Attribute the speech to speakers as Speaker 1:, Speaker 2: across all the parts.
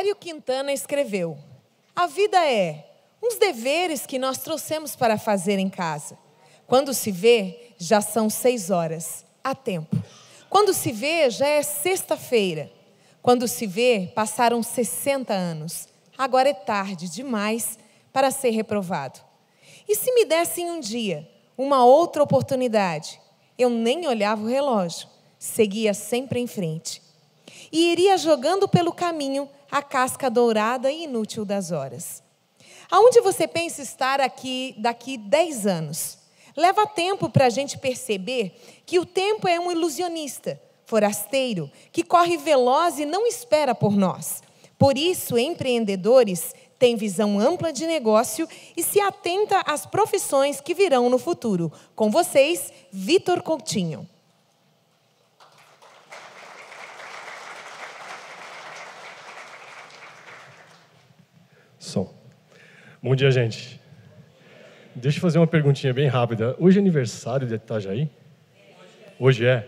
Speaker 1: Mário Quintana escreveu: A vida é uns deveres que nós trouxemos para fazer em casa. Quando se vê, já são seis horas, há tempo. Quando se vê, já é sexta-feira. Quando se vê, passaram 60 anos. Agora é tarde demais para ser reprovado. E se me dessem um dia, uma outra oportunidade, eu nem olhava o relógio, seguia sempre em frente. E iria jogando pelo caminho a casca dourada e inútil das horas. Aonde você pensa estar aqui daqui 10 anos? Leva tempo para a gente perceber que o tempo é um ilusionista, forasteiro, que corre veloz e não espera por nós. Por isso, empreendedores têm visão ampla de negócio e se atenta às profissões que virão no futuro. Com vocês, Vitor Coutinho.
Speaker 2: Som. Bom dia, gente. Deixa eu fazer uma perguntinha bem rápida. Hoje é aniversário de Itajaí? Hoje é.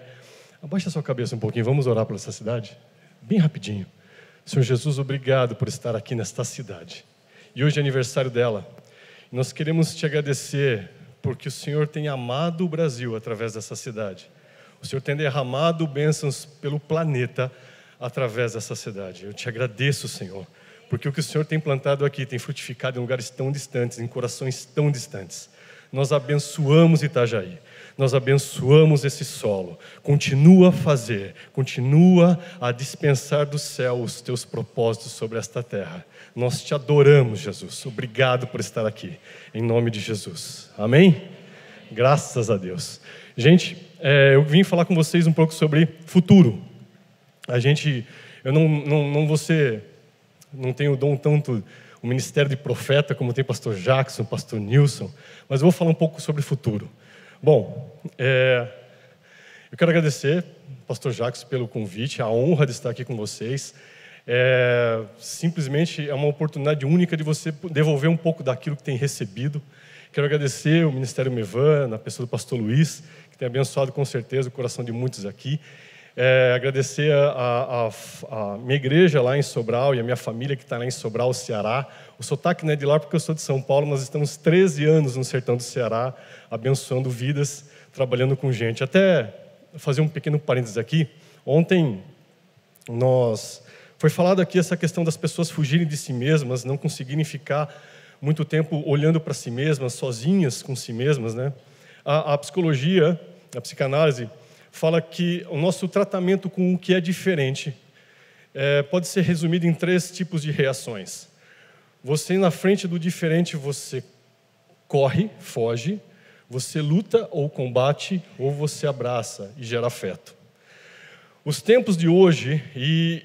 Speaker 2: Abaixa sua cabeça um pouquinho, vamos orar por essa cidade? Bem rapidinho. Senhor Jesus, obrigado por estar aqui nesta cidade. E hoje é aniversário dela. Nós queremos te agradecer porque o Senhor tem amado o Brasil através dessa cidade. O Senhor tem derramado bênçãos pelo planeta através dessa cidade. Eu te agradeço, Senhor porque o que o Senhor tem plantado aqui tem frutificado em lugares tão distantes, em corações tão distantes. Nós abençoamos Itajaí, nós abençoamos esse solo. Continua a fazer, continua a dispensar do céu os teus propósitos sobre esta terra. Nós te adoramos, Jesus. Obrigado por estar aqui, em nome de Jesus. Amém? Graças a Deus. Gente, é, eu vim falar com vocês um pouco sobre futuro. A gente, eu não, não, não vou ser não tenho o dom tanto o ministério de profeta como tem pastor Jackson, pastor Nilson, mas eu vou falar um pouco sobre o futuro. Bom, é, eu quero agradecer, pastor Jackson, pelo convite, a honra de estar aqui com vocês. É, simplesmente é uma oportunidade única de você devolver um pouco daquilo que tem recebido. Quero agradecer o Ministério Mevan, na pessoa do pastor Luiz, que tem abençoado com certeza o coração de muitos aqui. É, agradecer a, a, a, minha igreja lá em Sobral e a minha família que está lá em Sobral, Ceará. O sotaque não é de lá porque eu sou de São Paulo, nós estamos 13 anos no sertão do Ceará, abençoando vidas, trabalhando com gente. Até fazer um pequeno parênteses aqui. Ontem nós foi falado aqui essa questão das pessoas fugirem de si mesmas, não conseguirem ficar muito tempo olhando para si mesmas, sozinhas com si mesmas, né? a, a psicologia, a psicanálise fala que o nosso tratamento com o que é diferente é, pode ser resumido em três tipos de reações. Você, na frente do diferente, você corre, foge, você luta ou combate, ou você abraça e gera afeto. Os tempos de hoje e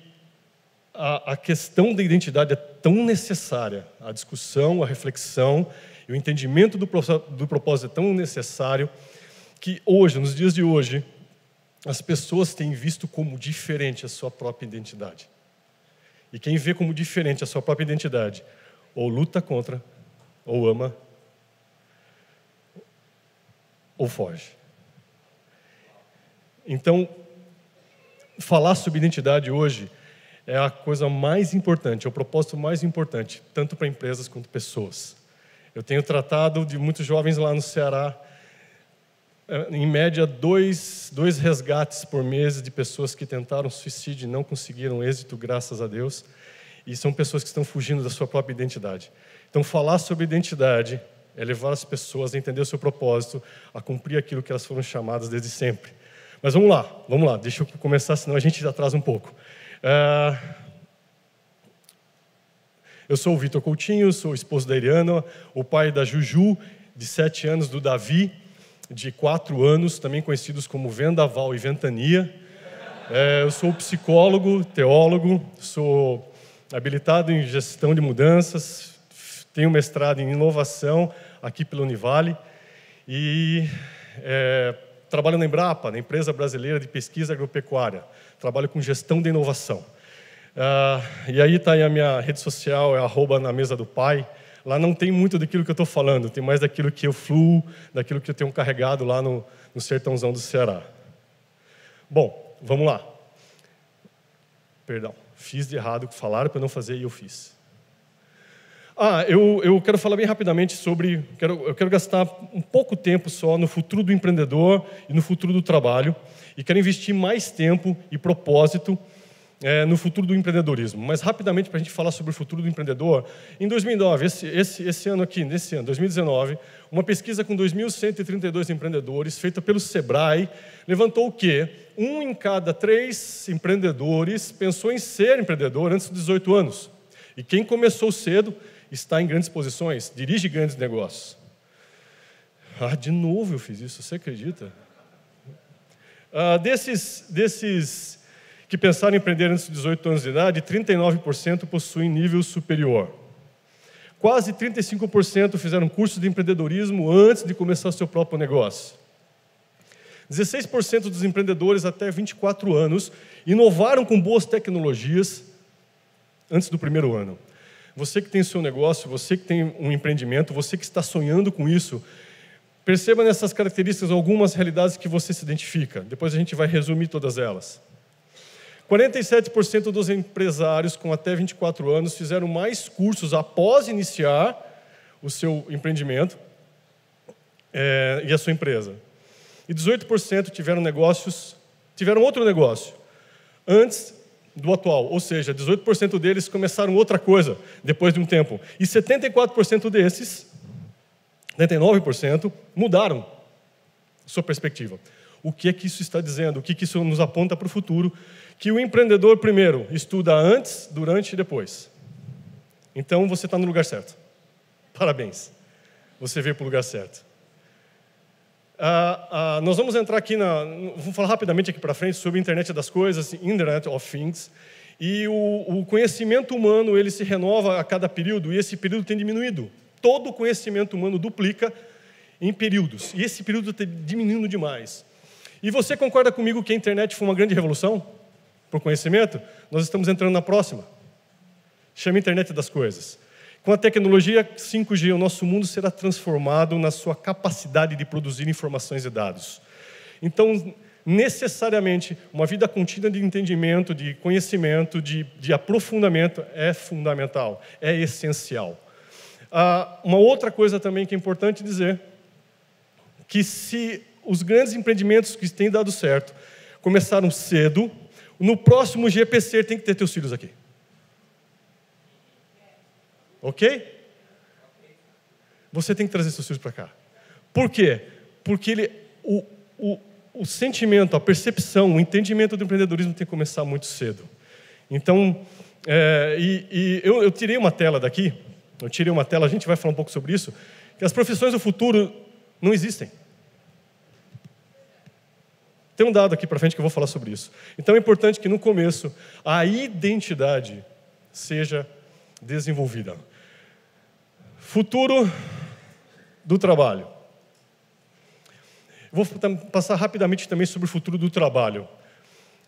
Speaker 2: a, a questão da identidade é tão necessária, a discussão, a reflexão e o entendimento do, do propósito é tão necessário que hoje, nos dias de hoje, as pessoas têm visto como diferente a sua própria identidade. E quem vê como diferente a sua própria identidade, ou luta contra, ou ama, ou foge. Então, falar sobre identidade hoje é a coisa mais importante, é o propósito mais importante, tanto para empresas quanto pessoas. Eu tenho tratado de muitos jovens lá no Ceará em média, dois, dois resgates por mês de pessoas que tentaram suicídio e não conseguiram êxito, graças a Deus. E são pessoas que estão fugindo da sua própria identidade. Então, falar sobre identidade é levar as pessoas a entender o seu propósito, a cumprir aquilo que elas foram chamadas desde sempre. Mas vamos lá, vamos lá, deixa eu começar, senão a gente atrasa um pouco. Ah, eu sou o Vitor Coutinho, sou o esposo da Iriana, o pai da Juju, de sete anos, do Davi, de quatro anos, também conhecidos como vendaval e ventania. É, eu sou psicólogo, teólogo, sou habilitado em gestão de mudanças, tenho mestrado em inovação aqui pela Univale e é, trabalho na Embrapa, na Empresa Brasileira de Pesquisa Agropecuária. Trabalho com gestão de inovação. Ah, e aí está a minha rede social, é arroba na mesa do pai, Lá não tem muito daquilo que eu estou falando, tem mais daquilo que eu fluo, daquilo que eu tenho carregado lá no, no sertãozão do Ceará. Bom, vamos lá. Perdão, fiz de errado, falaram para não fazer e eu fiz. Ah, eu, eu quero falar bem rapidamente sobre. Quero, eu quero gastar um pouco tempo só no futuro do empreendedor e no futuro do trabalho. E quero investir mais tempo e propósito é, no futuro do empreendedorismo. Mas rapidamente, para a gente falar sobre o futuro do empreendedor, em 2009, esse, esse, esse ano aqui, nesse ano, 2019, uma pesquisa com 2.132 empreendedores, feita pelo Sebrae, levantou o quê? Um em cada três empreendedores pensou em ser empreendedor antes dos 18 anos. E quem começou cedo está em grandes posições, dirige grandes negócios. Ah, de novo eu fiz isso, você acredita? Ah, desses, desses que pensaram em empreender antes de 18 anos de idade, 39% possuem nível superior. Quase 35% fizeram curso de empreendedorismo antes de começar seu próprio negócio. 16% dos empreendedores até 24 anos inovaram com boas tecnologias antes do primeiro ano. Você que tem seu negócio, você que tem um empreendimento, você que está sonhando com isso, perceba nessas características algumas realidades que você se identifica. Depois a gente vai resumir todas elas. 47% dos empresários com até 24 anos fizeram mais cursos após iniciar o seu empreendimento é, e a sua empresa. E 18% tiveram negócios, tiveram outro negócio antes do atual, ou seja, 18% deles começaram outra coisa depois de um tempo. E 74% desses, 79%, mudaram sua perspectiva. O que é que isso está dizendo? O que, que isso nos aponta para o futuro? que o empreendedor, primeiro, estuda antes, durante e depois. Então você está no lugar certo. Parabéns. Você veio para o lugar certo. Ah, ah, nós vamos entrar aqui na. vamos falar rapidamente aqui para frente sobre a internet das coisas, Internet of Things. E o, o conhecimento humano ele se renova a cada período e esse período tem diminuído. Todo o conhecimento humano duplica em períodos. E esse período está diminuindo demais. E você concorda comigo que a internet foi uma grande revolução? por conhecimento, nós estamos entrando na próxima. Chama internet das coisas. Com a tecnologia 5G, o nosso mundo será transformado na sua capacidade de produzir informações e dados. Então, necessariamente, uma vida contínua de entendimento, de conhecimento, de, de aprofundamento é fundamental, é essencial. Ah, uma outra coisa também que é importante dizer, que se os grandes empreendimentos que têm dado certo começaram cedo, no próximo GPC tem que ter teus filhos aqui. Ok? Você tem que trazer seus filhos para cá. Por quê? Porque ele, o, o, o sentimento, a percepção, o entendimento do empreendedorismo tem que começar muito cedo. Então, é, e, e eu, eu, tirei uma tela daqui, eu tirei uma tela, a gente vai falar um pouco sobre isso, que as profissões do futuro não existem. Tem um dado aqui para frente que eu vou falar sobre isso. Então é importante que no começo a identidade seja desenvolvida. Futuro do trabalho. Vou passar rapidamente também sobre o futuro do trabalho.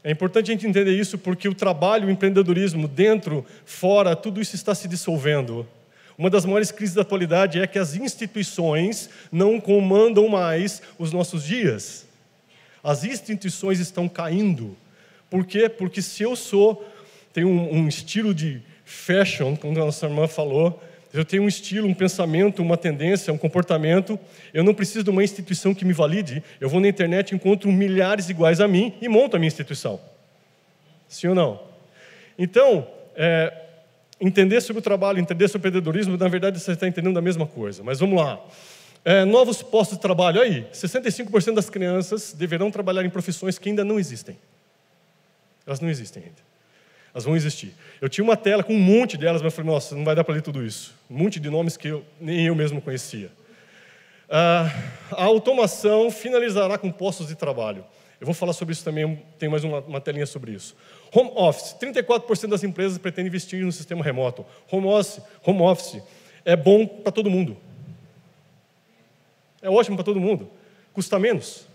Speaker 2: É importante a gente entender isso porque o trabalho, o empreendedorismo, dentro, fora, tudo isso está se dissolvendo. Uma das maiores crises da atualidade é que as instituições não comandam mais os nossos dias. As instituições estão caindo. Por quê? Porque se eu sou, tenho um, um estilo de fashion, como a nossa irmã falou, eu tenho um estilo, um pensamento, uma tendência, um comportamento. Eu não preciso de uma instituição que me valide. Eu vou na internet, encontro milhares iguais a mim e monto a minha instituição. Sim ou não? Então, é, entender sobre o trabalho, entender sobre o empreendedorismo, na verdade você está entendendo a mesma coisa. Mas vamos lá. É, novos postos de trabalho. Aí, 65% das crianças deverão trabalhar em profissões que ainda não existem. Elas não existem ainda. Elas vão existir. Eu tinha uma tela com um monte delas, mas eu falei, nossa, não vai dar para ler tudo isso. Um monte de nomes que eu, nem eu mesmo conhecia. Ah, a automação finalizará com postos de trabalho. Eu vou falar sobre isso também, tem mais uma, uma telinha sobre isso. Home office. 34% das empresas pretendem investir no sistema remoto. Home office, home office é bom para todo mundo. É ótimo para todo mundo. Custa menos.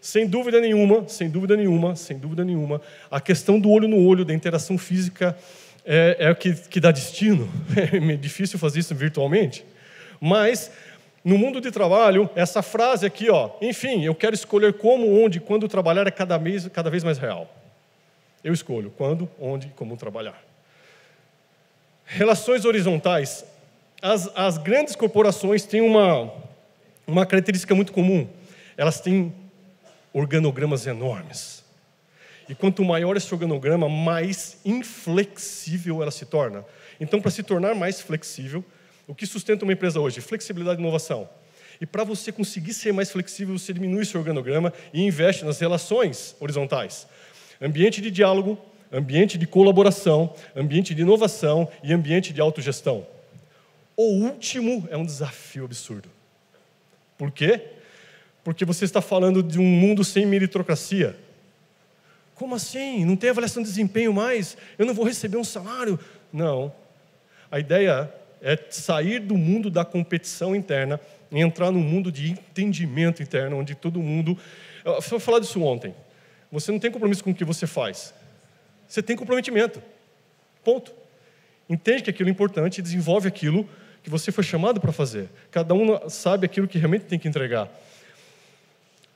Speaker 2: Sem dúvida nenhuma, sem dúvida nenhuma, sem dúvida nenhuma, a questão do olho no olho, da interação física, é, é o que, que dá destino. É difícil fazer isso virtualmente. Mas no mundo de trabalho, essa frase aqui, ó, enfim, eu quero escolher como, onde, quando trabalhar é cada vez, cada vez mais real. Eu escolho quando, onde e como trabalhar. Relações horizontais as, as grandes corporações têm uma, uma característica muito comum. Elas têm organogramas enormes. E quanto maior esse organograma, mais inflexível ela se torna. Então, para se tornar mais flexível, o que sustenta uma empresa hoje? Flexibilidade e inovação. E para você conseguir ser mais flexível, você diminui seu organograma e investe nas relações horizontais. Ambiente de diálogo, ambiente de colaboração, ambiente de inovação e ambiente de autogestão. O último é um desafio absurdo. Por quê? Porque você está falando de um mundo sem meritocracia. Como assim? Não tem avaliação de desempenho mais? Eu não vou receber um salário? Não. A ideia é sair do mundo da competição interna e entrar num mundo de entendimento interno, onde todo mundo. Eu falar disso ontem. Você não tem compromisso com o que você faz. Você tem comprometimento. Ponto. Entende que aquilo é importante, desenvolve aquilo que você foi chamado para fazer. Cada um sabe aquilo que realmente tem que entregar.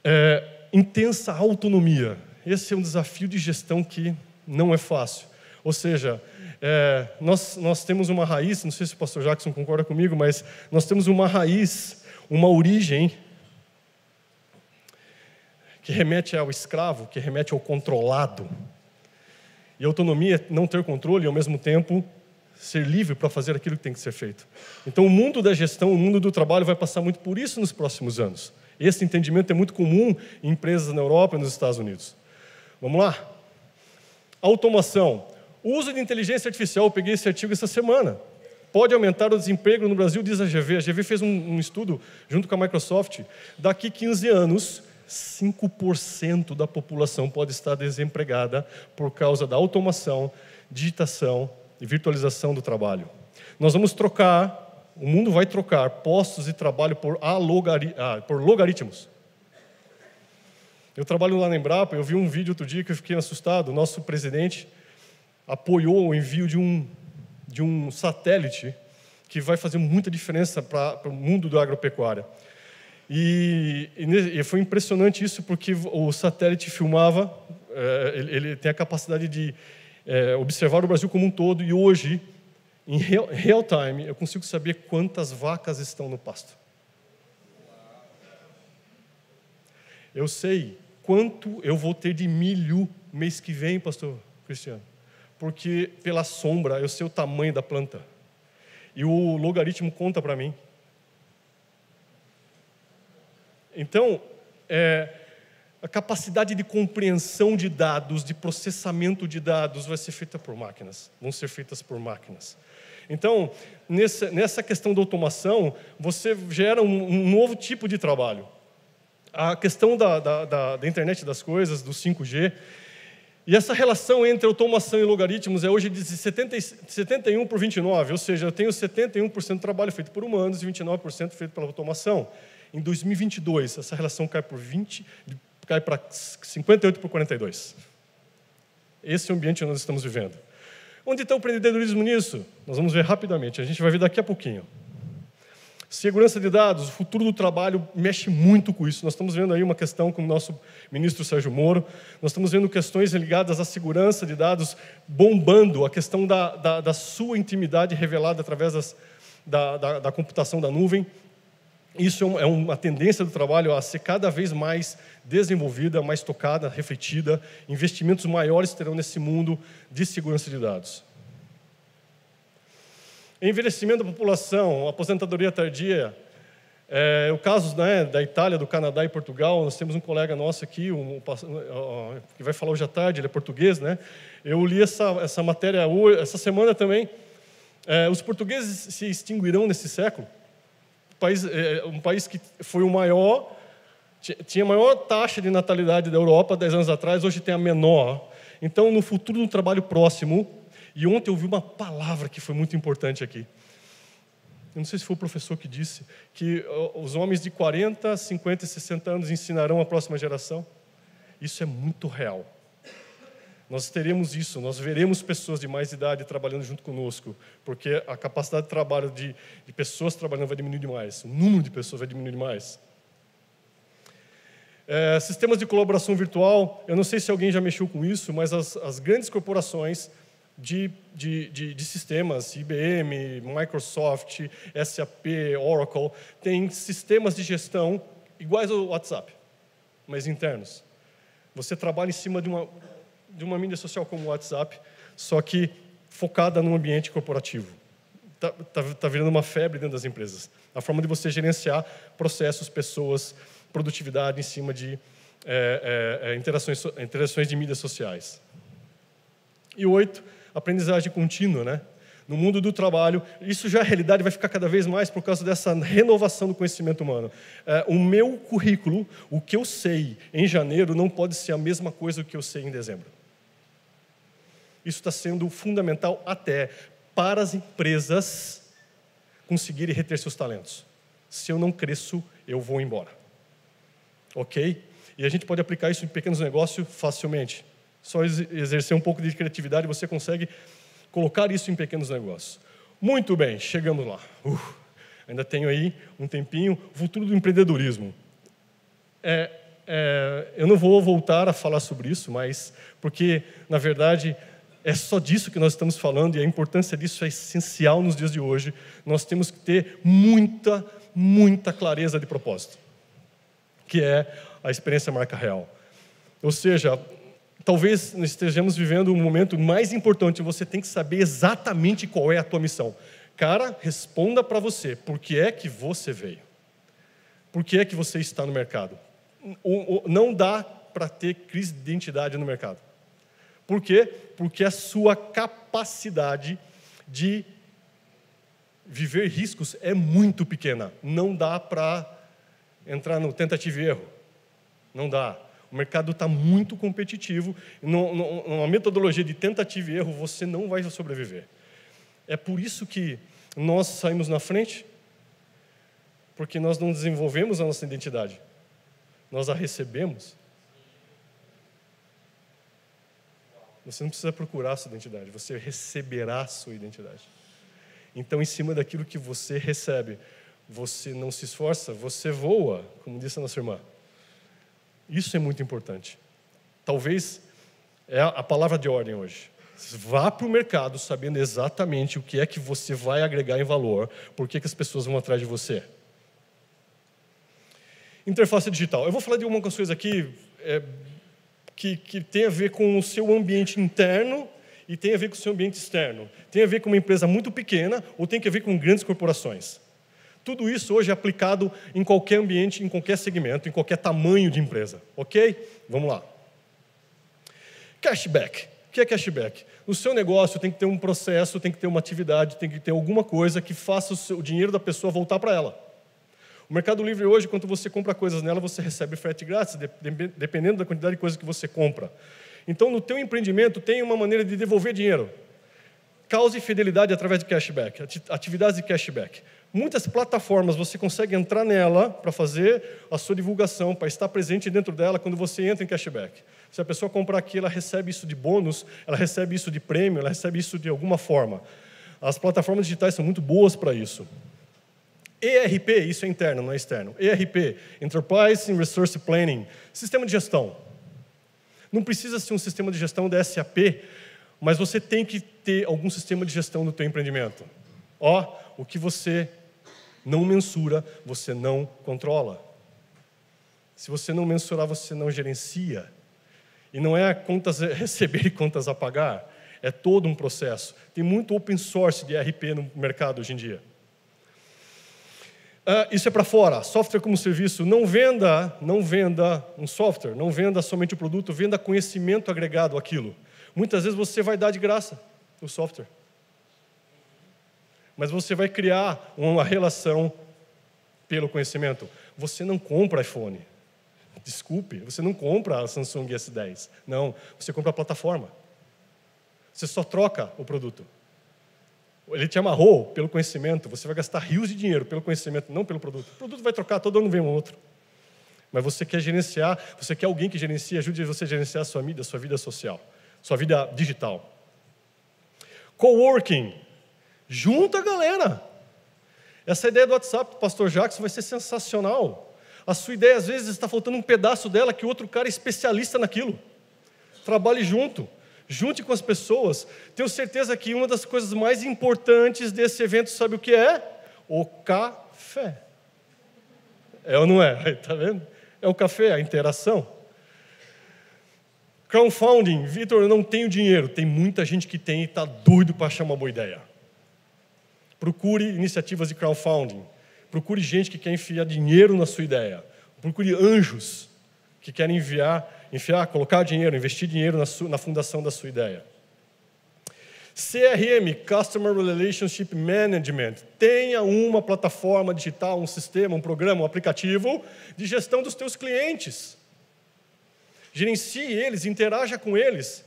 Speaker 2: É, intensa autonomia. Esse é um desafio de gestão que não é fácil. Ou seja, é, nós, nós temos uma raiz, não sei se o pastor Jackson concorda comigo, mas nós temos uma raiz, uma origem que remete ao escravo, que remete ao controlado. E autonomia é não ter controle e, ao mesmo tempo, ser livre para fazer aquilo que tem que ser feito. Então, o mundo da gestão, o mundo do trabalho vai passar muito por isso nos próximos anos. Esse entendimento é muito comum em empresas na Europa e nos Estados Unidos. Vamos lá? Automação. O uso de inteligência artificial, eu peguei esse artigo essa semana. Pode aumentar o desemprego no Brasil, diz a GV. A GV fez um, um estudo junto com a Microsoft. Daqui 15 anos, 5% da população pode estar desempregada por causa da automação, digitação e virtualização do trabalho. Nós vamos trocar, o mundo vai trocar postos de trabalho por, alogari, ah, por logaritmos. Eu trabalho lá na Embrapa, eu vi um vídeo outro dia que eu fiquei assustado. O nosso presidente apoiou o envio de um, de um satélite que vai fazer muita diferença para o mundo da agropecuária. E, e, foi impressionante isso, porque o satélite filmava, eh, ele, ele tem a capacidade de é, observar o Brasil como um todo e hoje, em real, real time, eu consigo saber quantas vacas estão no pasto. Eu sei quanto eu vou ter de milho mês que vem, pastor Cristiano, porque pela sombra eu sei o tamanho da planta. E o logaritmo conta para mim. Então, é, a capacidade de compreensão de dados, de processamento de dados, vai ser feita por máquinas, vão ser feitas por máquinas. Então, nessa, nessa questão da automação, você gera um, um novo tipo de trabalho. A questão da, da, da, da internet das coisas, do 5G, e essa relação entre automação e logaritmos é hoje de 70, 71 por 29, ou seja, eu tenho 71% do trabalho feito por humanos e 29% feito pela automação. Em 2022, essa relação cai por 20, cai para 58 por 42. Esse é o ambiente que nós estamos vivendo. Onde está o empreendedorismo nisso? Nós vamos ver rapidamente, a gente vai ver daqui a pouquinho. Segurança de dados, o futuro do trabalho mexe muito com isso. Nós estamos vendo aí uma questão com o nosso ministro Sérgio Moro, nós estamos vendo questões ligadas à segurança de dados bombando, a questão da, da, da sua intimidade revelada através das, da, da, da computação da nuvem. Isso é, é uma tendência do trabalho a ser cada vez mais desenvolvida, mais tocada, refletida. Investimentos maiores terão nesse mundo de segurança de dados. Envelhecimento da população, aposentadoria tardia. É, é o caso né, da Itália, do Canadá e Portugal, nós temos um colega nosso aqui, um, um, que vai falar hoje à tarde, ele é português, né? Eu li essa, essa matéria hoje, essa semana também. É, os portugueses se extinguirão nesse século país, é, um país que foi o maior, tinha a maior taxa de natalidade da Europa 10 anos atrás, hoje tem a menor. Então, no futuro do trabalho próximo, e ontem eu vi uma palavra que foi muito importante aqui. Eu não sei se foi o professor que disse que os homens de 40, 50 e 60 anos ensinarão a próxima geração. Isso é muito real. Nós teremos isso, nós veremos pessoas de mais idade trabalhando junto conosco, porque a capacidade de trabalho de, de pessoas trabalhando vai diminuir demais, o número de pessoas vai diminuir demais. É, sistemas de colaboração virtual, eu não sei se alguém já mexeu com isso, mas as, as grandes corporações de, de, de, de, sistemas, IBM, Microsoft, SAP, Oracle, têm sistemas de gestão iguais ao WhatsApp, mas internos. Você trabalha em cima de uma de uma mídia social como o WhatsApp, só que focada no ambiente corporativo. Está tá, tá virando uma febre dentro das empresas. A forma de você gerenciar processos, pessoas, produtividade em cima de é, é, interações, interações de mídias sociais. E oito, aprendizagem contínua, né? no mundo do trabalho, isso já é realidade, vai ficar cada vez mais por causa dessa renovação do conhecimento humano. É, o meu currículo, o que eu sei em janeiro, não pode ser a mesma coisa que eu sei em dezembro isso está sendo fundamental até para as empresas conseguirem reter seus talentos. Se eu não cresço, eu vou embora. Ok? E a gente pode aplicar isso em pequenos negócios facilmente. Só exercer um pouco de criatividade, você consegue colocar isso em pequenos negócios. Muito bem, chegamos lá. Uh, ainda tenho aí um tempinho. O futuro do empreendedorismo. É, é, eu não vou voltar a falar sobre isso, mas porque, na verdade, é só disso que nós estamos falando e a importância disso é essencial nos dias de hoje. Nós temos que ter muita, muita clareza de propósito, que é a experiência marca real. Ou seja, talvez estejamos vivendo um momento mais importante, você tem que saber exatamente qual é a tua missão. Cara, responda para você, por que é que você veio? Por que é que você está no mercado? Não dá para ter crise de identidade no mercado. Por quê? Porque a sua capacidade de viver riscos é muito pequena. Não dá para entrar no tentativa e erro. Não dá. O mercado está muito competitivo. Numa metodologia de tentativa e erro, você não vai sobreviver. É por isso que nós saímos na frente, porque nós não desenvolvemos a nossa identidade. Nós a recebemos Você não precisa procurar a sua identidade, você receberá a sua identidade. Então, em cima daquilo que você recebe, você não se esforça, você voa, como disse a nossa irmã. Isso é muito importante. Talvez é a palavra de ordem hoje. Vá para o mercado sabendo exatamente o que é que você vai agregar em valor, por que, que as pessoas vão atrás de você. Interface digital. Eu vou falar de algumas coisas aqui é, que, que tem a ver com o seu ambiente interno e tem a ver com o seu ambiente externo. Tem a ver com uma empresa muito pequena ou tem a ver com grandes corporações. Tudo isso hoje é aplicado em qualquer ambiente, em qualquer segmento, em qualquer tamanho de empresa, ok? Vamos lá. Cashback. O que é cashback? No seu negócio tem que ter um processo, tem que ter uma atividade, tem que ter alguma coisa que faça o dinheiro da pessoa voltar para ela. O Mercado Livre hoje, quando você compra coisas nela, você recebe frete grátis, dependendo da quantidade de coisas que você compra. Então, no teu empreendimento, tem uma maneira de devolver dinheiro. Cause fidelidade através de cashback, atividades de cashback. Muitas plataformas você consegue entrar nela para fazer a sua divulgação, para estar presente dentro dela quando você entra em cashback. Se a pessoa comprar aqui, ela recebe isso de bônus, ela recebe isso de prêmio, ela recebe isso de alguma forma. As plataformas digitais são muito boas para isso. ERP, isso é interno, não é externo. ERP, Enterprise Resource Planning, sistema de gestão. Não precisa ser um sistema de gestão da SAP, mas você tem que ter algum sistema de gestão no teu empreendimento. Ó, o que você não mensura, você não controla. Se você não mensurar, você não gerencia. E não é contas a receber e contas a pagar. É todo um processo. Tem muito open source de ERP no mercado hoje em dia. Uh, isso é para fora. Software como serviço. Não venda, não venda um software, não venda somente o produto, venda conhecimento agregado àquilo. Muitas vezes você vai dar de graça o software. Mas você vai criar uma relação pelo conhecimento. Você não compra iPhone. Desculpe, você não compra a Samsung S10. Não, você compra a plataforma. Você só troca o produto. Ele te amarrou pelo conhecimento, você vai gastar rios de dinheiro pelo conhecimento, não pelo produto. O produto vai trocar, todo ano vem um outro. Mas você quer gerenciar, você quer alguém que gerencie, ajude você a gerenciar a sua vida, sua vida social, sua vida digital. Coworking, junta a galera. Essa ideia do WhatsApp do pastor Jackson vai ser sensacional. A sua ideia, às vezes, está faltando um pedaço dela que outro cara é especialista naquilo. Trabalhe junto junte com as pessoas. Tenho certeza que uma das coisas mais importantes desse evento, sabe o que é? O café. É ou não é? Está vendo? É o café, a interação. Crowdfunding, Vitor, eu não tenho dinheiro. Tem muita gente que tem e está doido para achar uma boa ideia. Procure iniciativas de crowdfunding. Procure gente que quer enfiar dinheiro na sua ideia. Procure anjos que querem enviar enfiar, colocar dinheiro, investir dinheiro na, sua, na fundação da sua ideia. CRM, Customer Relationship Management, tenha uma plataforma digital, um sistema, um programa, um aplicativo de gestão dos teus clientes. Gerencie eles, interaja com eles.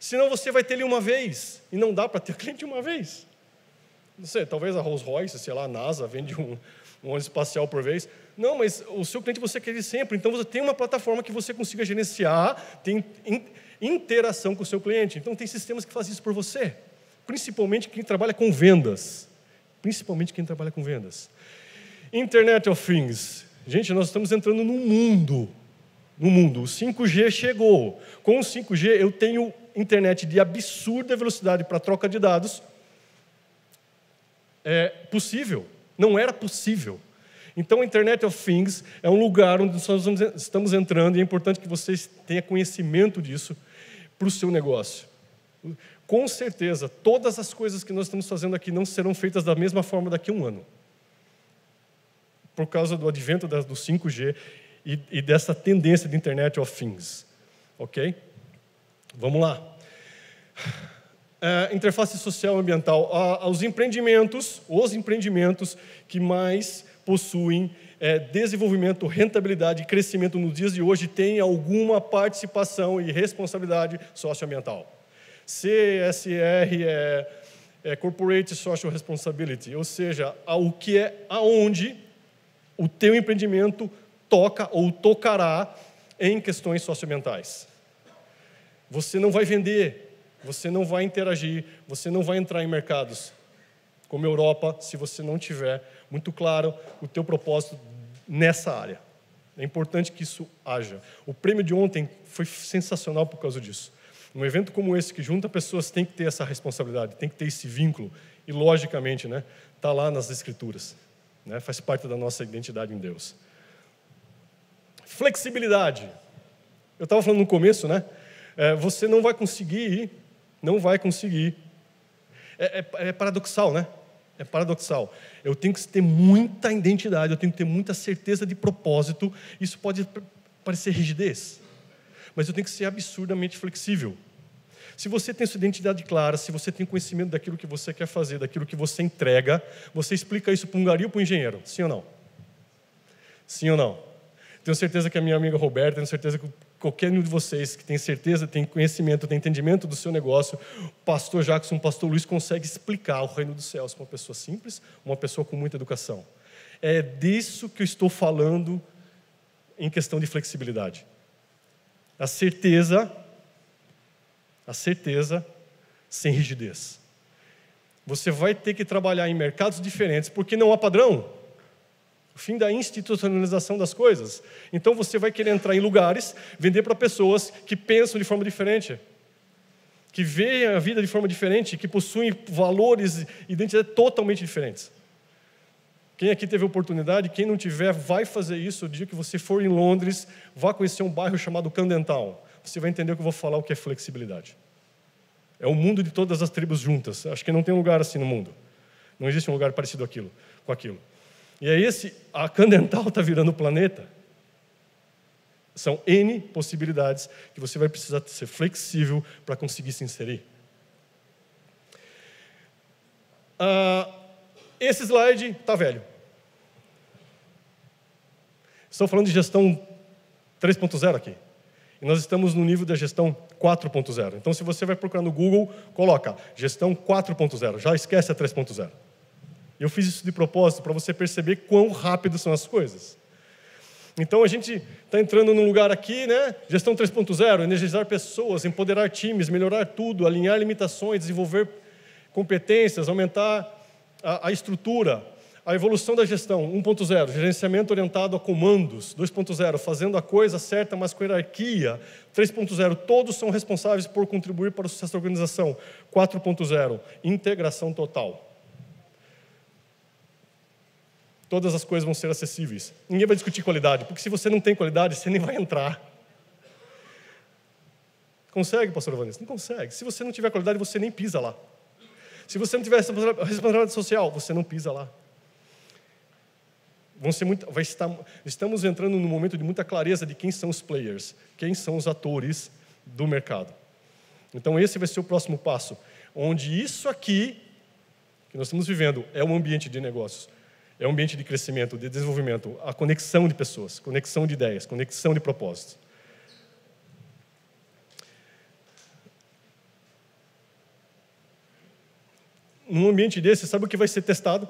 Speaker 2: Senão você vai ter ele uma vez e não dá para ter cliente uma vez. Não sei, talvez a Rolls Royce, sei lá, a NASA vende um, um ônibus espacial por vez, não, mas o seu cliente você quer ir sempre. Então você tem uma plataforma que você consiga gerenciar, tem interação com o seu cliente. Então tem sistemas que fazem isso por você. Principalmente quem trabalha com vendas. Principalmente quem trabalha com vendas. Internet of Things. Gente, nós estamos entrando num mundo. No mundo. O 5G chegou. Com o 5G eu tenho internet de absurda velocidade para troca de dados. É possível. Não era possível então, a Internet of Things é um lugar onde nós estamos entrando e é importante que vocês tenham conhecimento disso para o seu negócio. Com certeza, todas as coisas que nós estamos fazendo aqui não serão feitas da mesma forma daqui a um ano, por causa do advento do 5G e, e dessa tendência de Internet of Things. Ok? Vamos lá. É, interface social e ambiental. os empreendimentos, os empreendimentos que mais possuem é, desenvolvimento, rentabilidade e crescimento nos dias de hoje têm alguma participação e responsabilidade socioambiental. CSR é, é Corporate Social Responsibility, ou seja, o que é aonde o teu empreendimento toca ou tocará em questões socioambientais. Você não vai vender, você não vai interagir, você não vai entrar em mercados, como Europa, se você não tiver muito claro o teu propósito nessa área. É importante que isso haja. O prêmio de ontem foi sensacional por causa disso. Um evento como esse que junta pessoas tem que ter essa responsabilidade, tem que ter esse vínculo e logicamente, né, tá lá nas escrituras, né, faz parte da nossa identidade em Deus. Flexibilidade. Eu estava falando no começo, né? É, você não vai conseguir não vai conseguir. É, é, é paradoxal, né? É paradoxal. Eu tenho que ter muita identidade, eu tenho que ter muita certeza de propósito. Isso pode parecer rigidez, mas eu tenho que ser absurdamente flexível. Se você tem sua identidade clara, se você tem conhecimento daquilo que você quer fazer, daquilo que você entrega, você explica isso para um gari ou para um engenheiro? Sim ou não? Sim ou não? Tenho certeza que a minha amiga Roberta, tenho certeza que qualquer um de vocês que tem certeza, tem conhecimento, tem entendimento do seu negócio, pastor Jackson, pastor Luiz consegue explicar o reino dos céus para uma pessoa simples, uma pessoa com muita educação. É disso que eu estou falando em questão de flexibilidade. A certeza, a certeza sem rigidez. Você vai ter que trabalhar em mercados diferentes, porque não há padrão o fim da institucionalização das coisas. Então você vai querer entrar em lugares, vender para pessoas que pensam de forma diferente, que veem a vida de forma diferente, que possuem valores e identidades totalmente diferentes. Quem aqui teve oportunidade, quem não tiver, vai fazer isso o dia que você for em Londres, vá conhecer um bairro chamado Candental. Você vai entender o que eu vou falar, o que é flexibilidade. É o mundo de todas as tribos juntas. Acho que não tem lugar assim no mundo. Não existe um lugar parecido aquilo, com aquilo. E é esse, a Candental está virando o planeta. São N possibilidades que você vai precisar ser flexível para conseguir se inserir. Uh, esse slide está velho. Estou falando de gestão 3.0 aqui. E nós estamos no nível da gestão 4.0. Então, se você vai procurar no Google, coloca gestão 4.0. Já esquece a 3.0. Eu fiz isso de propósito para você perceber quão rápido são as coisas. Então a gente está entrando num lugar aqui, né? Gestão 3.0, energizar pessoas, empoderar times, melhorar tudo, alinhar limitações, desenvolver competências, aumentar a, a estrutura. A evolução da gestão 1.0, gerenciamento orientado a comandos. 2.0, fazendo a coisa certa, mas com hierarquia. 3.0, todos são responsáveis por contribuir para o sucesso da organização. 4.0, integração total todas as coisas vão ser acessíveis. Ninguém vai discutir qualidade, porque se você não tem qualidade, você nem vai entrar. Consegue, pastor Vanessa? Não consegue. Se você não tiver qualidade, você nem pisa lá. Se você não tiver responsabilidade social, você não pisa lá. Vão ser muito, vai estar, estamos entrando num momento de muita clareza de quem são os players, quem são os atores do mercado. Então, esse vai ser o próximo passo, onde isso aqui que nós estamos vivendo é o um ambiente de negócios é um ambiente de crescimento, de desenvolvimento, a conexão de pessoas, conexão de ideias, conexão de propósitos. Num ambiente desse, sabe o que vai ser testado?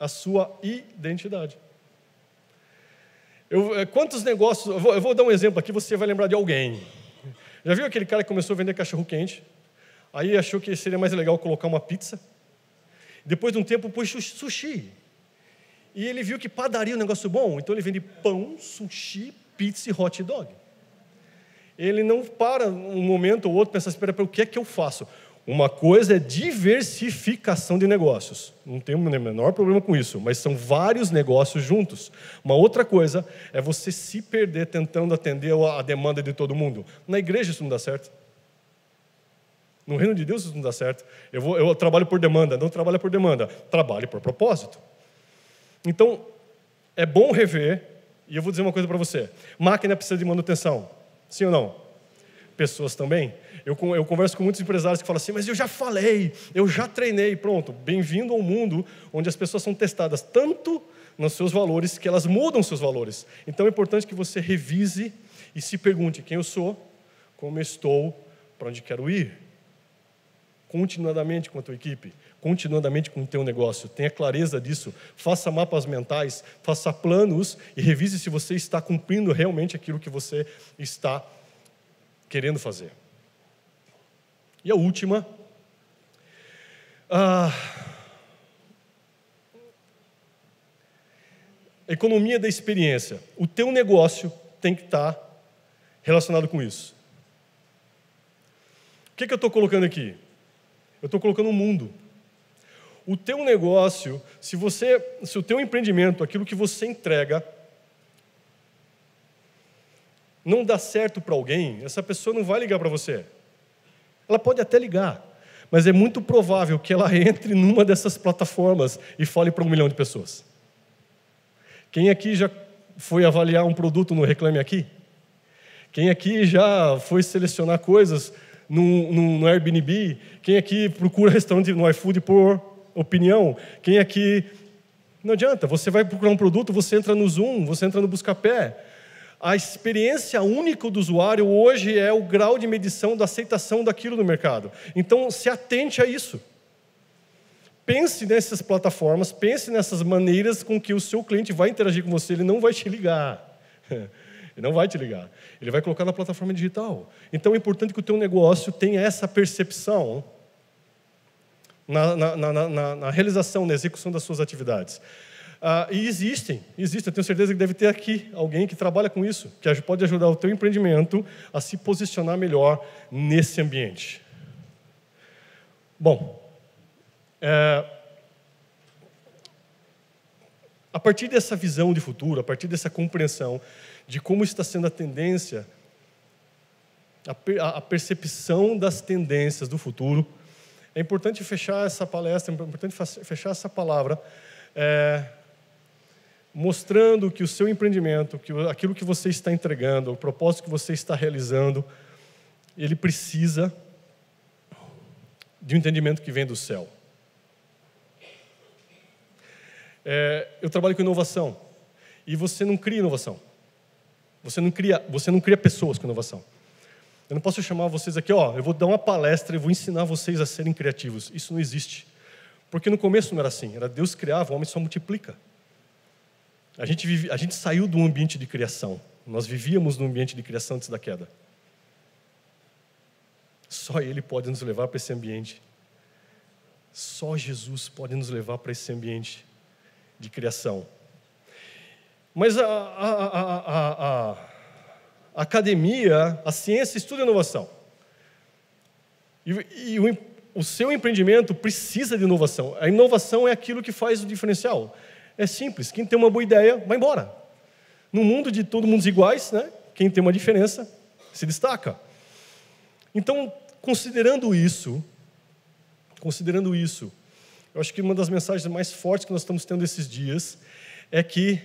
Speaker 2: A sua identidade. Eu, eh, quantos negócios. Eu vou, eu vou, dar um exemplo aqui, você vai lembrar de alguém. Já viu aquele cara que começou a vender cachorro quente? Aí achou que seria mais legal colocar uma pizza. Depois de um tempo, pôs sushi. E ele viu que padaria é um negócio bom, então ele vende pão, sushi, pizza e hot dog. Ele não para um momento ou outro pensa, espera, o que é que eu faço? Uma coisa é diversificação de negócios. Não tem o menor problema com isso, mas são vários negócios juntos. Uma outra coisa é você se perder tentando atender a demanda de todo mundo. Na igreja isso não dá certo. No reino de Deus isso não dá certo. Eu, vou, eu trabalho por demanda, não trabalho por demanda, trabalhe por propósito. Então, é bom rever, e eu vou dizer uma coisa para você: máquina precisa de manutenção, sim ou não? Pessoas também. Eu, eu converso com muitos empresários que falam assim, mas eu já falei, eu já treinei, pronto. Bem-vindo ao mundo onde as pessoas são testadas tanto nos seus valores que elas mudam seus valores. Então é importante que você revise e se pergunte quem eu sou, como eu estou, para onde quero ir continuadamente com a tua equipe, continuadamente com o teu negócio. Tenha clareza disso, faça mapas mentais, faça planos e revise se você está cumprindo realmente aquilo que você está querendo fazer. E a última, ah, economia da experiência. O teu negócio tem que estar relacionado com isso. O que, que eu estou colocando aqui? Eu estou colocando o mundo. O teu negócio, se você, se o teu empreendimento, aquilo que você entrega, não dá certo para alguém, essa pessoa não vai ligar para você. Ela pode até ligar, mas é muito provável que ela entre numa dessas plataformas e fale para um milhão de pessoas. Quem aqui já foi avaliar um produto no Reclame Aqui? Quem aqui já foi selecionar coisas no, no, no Airbnb, quem aqui é procura restaurante no iFood por opinião, quem aqui. É não adianta, você vai procurar um produto, você entra no Zoom, você entra no Buscapé. A experiência única do usuário hoje é o grau de medição da aceitação daquilo no mercado. Então, se atente a isso. Pense nessas plataformas, pense nessas maneiras com que o seu cliente vai interagir com você, ele não vai te ligar. Ele não vai te ligar. Ele vai colocar na plataforma digital. Então é importante que o teu negócio tenha essa percepção na, na, na, na realização, na execução das suas atividades. Ah, e existem, existem, eu tenho certeza que deve ter aqui alguém que trabalha com isso, que pode ajudar o teu empreendimento a se posicionar melhor nesse ambiente. Bom, é, a partir dessa visão de futuro, a partir dessa compreensão, de como está sendo a tendência, a, percepção das tendências do futuro. É importante fechar essa palestra, é importante fechar essa palavra, é, mostrando que o seu empreendimento, que aquilo que você está entregando, o propósito que você está realizando, ele precisa de um entendimento que vem do céu. É, eu trabalho com inovação e você não cria inovação. Você não cria, você não cria pessoas com inovação. Eu não posso chamar vocês aqui, ó, eu vou dar uma palestra e vou ensinar vocês a serem criativos. Isso não existe. Porque no começo não era assim, era Deus criava, o homem só multiplica. A gente, vive, a gente saiu do ambiente de criação. Nós vivíamos no ambiente de criação antes da queda. Só Ele pode nos levar para esse ambiente. Só Jesus pode nos levar para esse ambiente de criação. Mas a, a, a, a academia, a ciência estuda inovação. E, e o, o seu empreendimento precisa de inovação. A inovação é aquilo que faz o diferencial. É simples, quem tem uma boa ideia, vai embora. No mundo de todo mundo iguais, né? quem tem uma diferença se destaca. Então, considerando isso, considerando isso, eu acho que uma das mensagens mais fortes que nós estamos tendo esses dias é que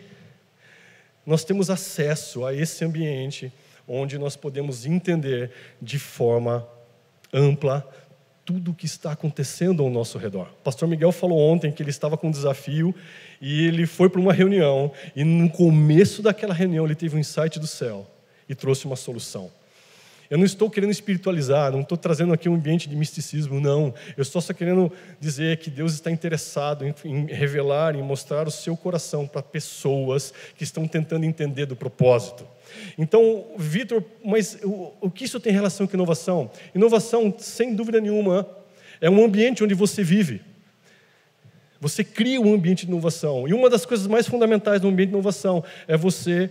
Speaker 2: nós temos acesso a esse ambiente onde nós podemos entender de forma ampla tudo o que está acontecendo ao nosso redor. O pastor Miguel falou ontem que ele estava com um desafio e ele foi para uma reunião e no começo daquela reunião ele teve um insight do céu e trouxe uma solução. Eu não estou querendo espiritualizar, não estou trazendo aqui um ambiente de misticismo, não. Eu estou só querendo dizer que Deus está interessado em, revelar, em mostrar o seu coração para pessoas que estão tentando entender do propósito. Então, Vitor, mas o, o que isso tem relação com inovação? Inovação, sem dúvida nenhuma, é um ambiente onde você vive. Você cria um ambiente de inovação. E uma das coisas mais fundamentais no ambiente de inovação é você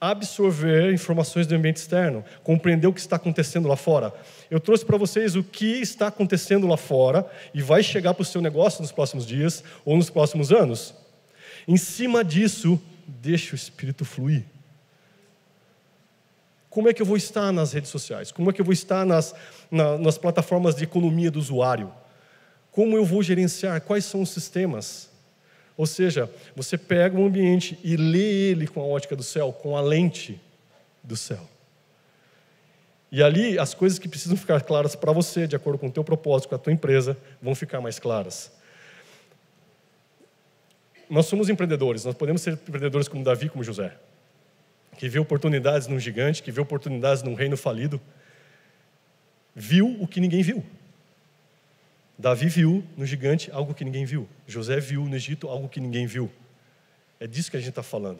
Speaker 2: absorver informações do ambiente externo, compreender o que está acontecendo lá fora. Eu trouxe para vocês o que está acontecendo lá fora e vai chegar para o seu negócio nos próximos dias ou nos próximos anos. Em cima disso, deixa o espírito fluir. Como é que eu vou estar nas redes sociais? Como é que eu vou estar nas, na, nas plataformas de economia do usuário? Como eu vou gerenciar? Quais são os sistemas? Ou seja, você pega um ambiente e lê ele com a ótica do céu, com a lente do céu. E ali as coisas que precisam ficar claras para você, de acordo com o teu propósito, com a tua empresa, vão ficar mais claras. Nós somos empreendedores, nós podemos ser empreendedores como Davi, como José, que vê oportunidades num gigante, que vê oportunidades num reino falido, viu o que ninguém viu. Davi viu no gigante algo que ninguém viu. José viu no Egito algo que ninguém viu. É disso que a gente está falando.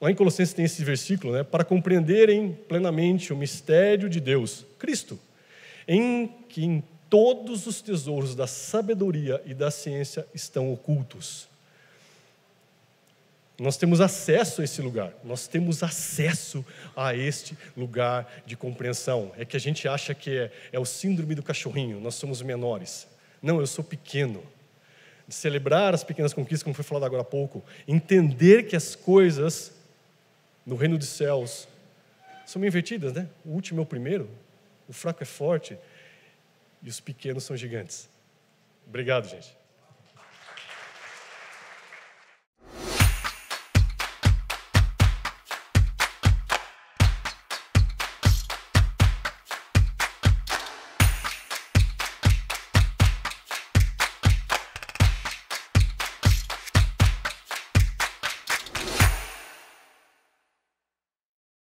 Speaker 2: Lá em Colossenses tem esse versículo, né? Para compreenderem plenamente o mistério de Deus, Cristo, em que em todos os tesouros da sabedoria e da ciência estão ocultos. Nós temos acesso a esse lugar, nós temos acesso a este lugar de compreensão. É que a gente acha que é, é o síndrome do cachorrinho, nós somos menores. Não, eu sou pequeno. celebrar as pequenas conquistas, como foi falado agora há pouco, entender que as coisas no reino dos céus são invertidas, né? O último é o primeiro, o fraco é forte e os pequenos são gigantes. Obrigado, gente.